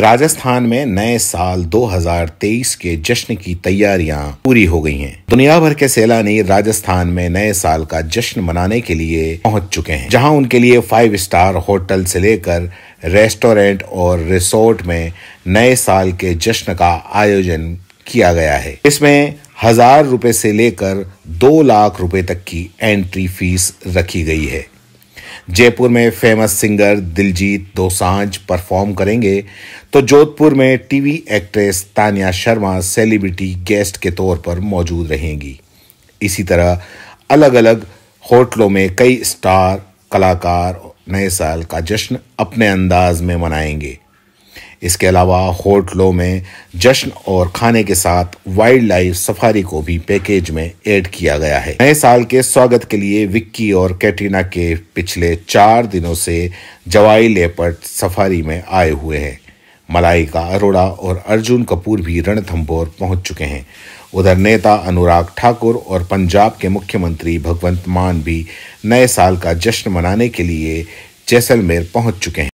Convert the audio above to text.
राजस्थान में नए साल 2023 के जश्न की तैयारियां पूरी हो गई हैं। दुनिया भर के सैलानी राजस्थान में नए साल का जश्न मनाने के लिए पहुंच चुके हैं जहां उनके लिए फाइव स्टार होटल से लेकर रेस्टोरेंट और रिसोर्ट में नए साल के जश्न का आयोजन किया गया है इसमें हजार रुपए से लेकर दो लाख रुपए तक की एंट्री फीस रखी गई है जयपुर में famous singer Diljit Dosanjh perform करेंगे तो जोधपुर में TV actress Tania Sharma celebrity guest के तौर पर मौजूद रहेंगी इसी तरह अलग अलग होटलों में कई स्टार कलाकार नए साल का जश्न अपने अंदाज में मनाएंगे इसके अलावा होटलों में जश्न और खाने के साथ वाइल्ड लाइफ सफारी को भी पैकेज में ऐड किया गया है नए साल के स्वागत के लिए विक्की और कैटरीना के पिछले चार दिनों से जवाई लेपट सफारी में आए हुए हैं मलाइका अरोड़ा और अर्जुन कपूर भी रणथंबोर पहुंच चुके हैं उधर नेता अनुराग ठाकुर और पंजाब के मुख्यमंत्री भगवंत मान भी नए साल का जश्न मनाने के लिए जैसलमेर पहुंच चुके हैं